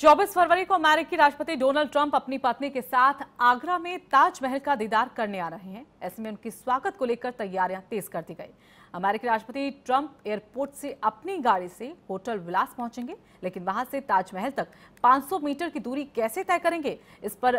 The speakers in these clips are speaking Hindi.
24 फरवरी को अमेरिकी राष्ट्रपति डोनाल्ड ट्रंप अपनी पत्नी के साथ आगरा में ताजमहल का दीदार करने आ रहे हैं ऐसे में उनकी स्वागत को लेकर तैयारियां तेज कर दी गई अमेरिकी राष्ट्रपति ट्रंप एयरपोर्ट से अपनी गाड़ी से होटल विलास पहुंचेंगे लेकिन वहां से ताजमहल तक 500 मीटर की दूरी कैसे तय करेंगे इस पर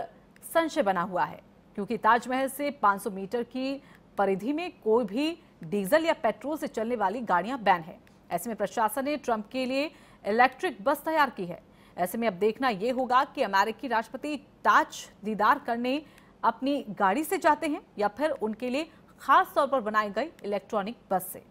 संशय बना हुआ है क्योंकि ताजमहल से 500 मीटर की परिधि में कोई भी डीजल या पेट्रोल से चलने वाली गाड़ियां बैन है ऐसे में प्रशासन ने ट्रंप के लिए इलेक्ट्रिक बस तैयार की है ऐसे में अब देखना यह होगा कि अमेरिकी राष्ट्रपति ताज दीदार करने अपनी गाड़ी से जाते हैं या फिर उनके लिए खास तौर पर बनाई गई इलेक्ट्रॉनिक बस से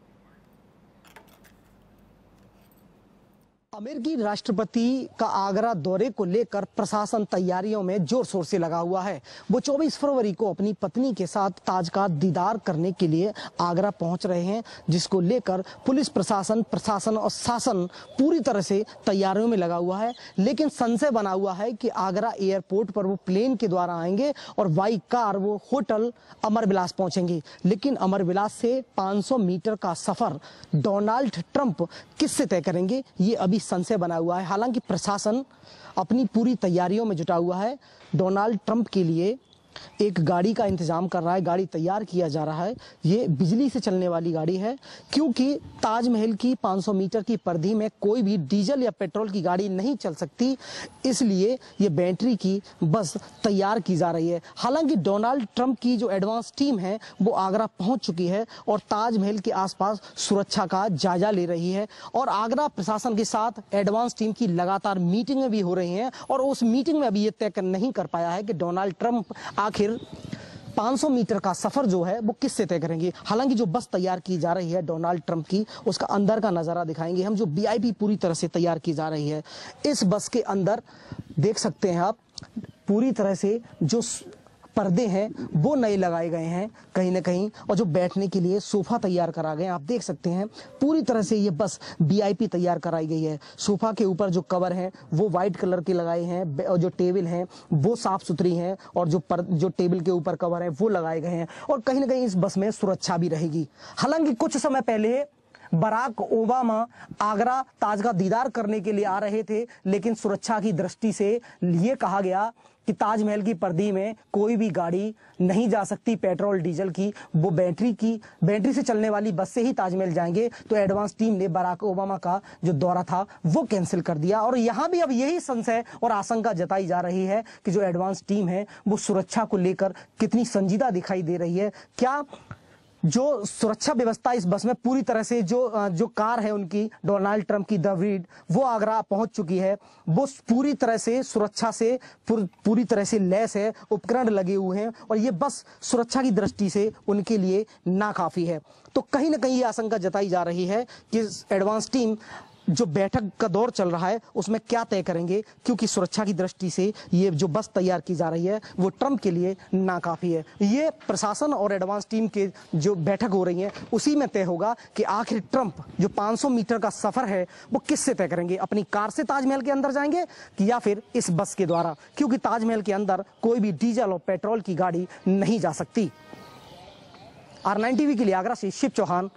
अमेरिकी राष्ट्रपति का आगरा दौरे को लेकर प्रशासन तैयारियों में जोर शोर से लगा हुआ है वो 24 फरवरी को अपनी पत्नी के साथ ताज का दीदार करने के लिए आगरा पहुंच रहे हैं जिसको लेकर पुलिस प्रशासन प्रशासन और शासन पूरी तरह से तैयारियों में लगा हुआ है लेकिन संशय बना हुआ है कि आगरा एयरपोर्ट पर वो प्लेन के द्वारा आएंगे और बाई कार वो होटल अमर विलास पहुंचेंगे लेकिन अमर विलास से 500 मीटर का सफर डोनाल्ड ट्रंप किससे तय करेंगे ये अभी संशय बना हुआ है हालांकि प्रशासन अपनी पूरी तैयारियों में जुटा हुआ है डोनाल्ड ट्रंप के लिए एक गाड़ी का इंतज़ाम कर रहा है गाड़ी तैयार किया जा रहा है ये बिजली से चलने वाली गाड़ी है क्योंकि ताजमहल की 500 मीटर की परधि में कोई भी डीजल या पेट्रोल की गाड़ी नहीं चल सकती इसलिए ये बैटरी की बस तैयार की जा रही है हालांकि डोनाल्ड ट्रंप की जो एडवांस टीम है वो आगरा पहुंच चुकी है और ताजमहल के आसपास सुरक्षा का जायजा ले रही है और आगरा प्रशासन के साथ एडवांस टीम की लगातार मीटिंगें भी हो रही हैं और उस मीटिंग में अभी ये तय नहीं कर पाया है कि डोनाल्ड ट्रंप आखिर 500 मीटर का सफर जो है वो किससे तय करेंगे हालांकि जो बस तैयार की जा रही है डोनाल्ड ट्रंप की उसका अंदर का नज़ारा दिखाएंगे हम जो बीआईपी पूरी तरह से तैयार की जा रही है इस बस के अंदर देख सकते हैं आप पूरी तरह से जो पर्दे हैं वो नए लगाए गए हैं कहीं ना कहीं और जो बैठने के लिए सोफ़ा तैयार करा गए आप देख सकते हैं पूरी तरह से ये बस वी तैयार कराई गई है सोफ़ा के ऊपर जो कवर है वो वाइट कलर के लगाए हैं और जो टेबल हैं वो साफ़ सुथरी है और जो पर जो टेबल के ऊपर कवर है वो लगाए गए हैं और कहीं ना कहीं इस बस में सुरक्षा भी रहेगी हालांकि कुछ समय पहले बराक ओबामा आगरा ताज का दीदार करने के लिए आ रहे थे लेकिन सुरक्षा की दृष्टि से ये कहा गया कि ताजमहल की पर्दी में कोई भी गाड़ी नहीं जा सकती पेट्रोल डीजल की वो बैटरी की बैटरी से चलने वाली बस से ही ताजमहल जाएंगे तो एडवांस टीम ने बराक ओबामा का जो दौरा था वो कैंसिल कर दिया और यहाँ भी अब यही संशय और आशंका जताई जा रही है कि जो एडवांस टीम है वो सुरक्षा को लेकर कितनी संजीदा दिखाई दे रही है क्या जो सुरक्षा व्यवस्था इस बस में पूरी तरह से जो जो कार है उनकी डोनाल्ड ट्रंप की रीड वो आगरा पहुंच चुकी है वो पूरी तरह से सुरक्षा से पूर, पूरी तरह से लैस है उपकरण लगे हुए हैं और ये बस सुरक्षा की दृष्टि से उनके लिए नाकाफी है तो कहीं ना कहीं ये आशंका जताई जा रही है कि एडवांस टीम जो बैठक का दौर चल रहा है उसमें क्या तय करेंगे क्योंकि सुरक्षा की दृष्टि से ये जो बस तैयार की जा रही है वो ट्रंप के लिए नाकाफी है ये प्रशासन और एडवांस टीम के जो बैठक हो रही है उसी में तय होगा कि आखिर ट्रंप जो 500 मीटर का सफर है वो किससे तय करेंगे अपनी कार से ताजमहल के अंदर जाएंगे कि या फिर इस बस के द्वारा क्योंकि ताजमहल के अंदर कोई भी डीजल और पेट्रोल की गाड़ी नहीं जा सकती आर नाइन टीवी के लिए आगरा से शिव चौहान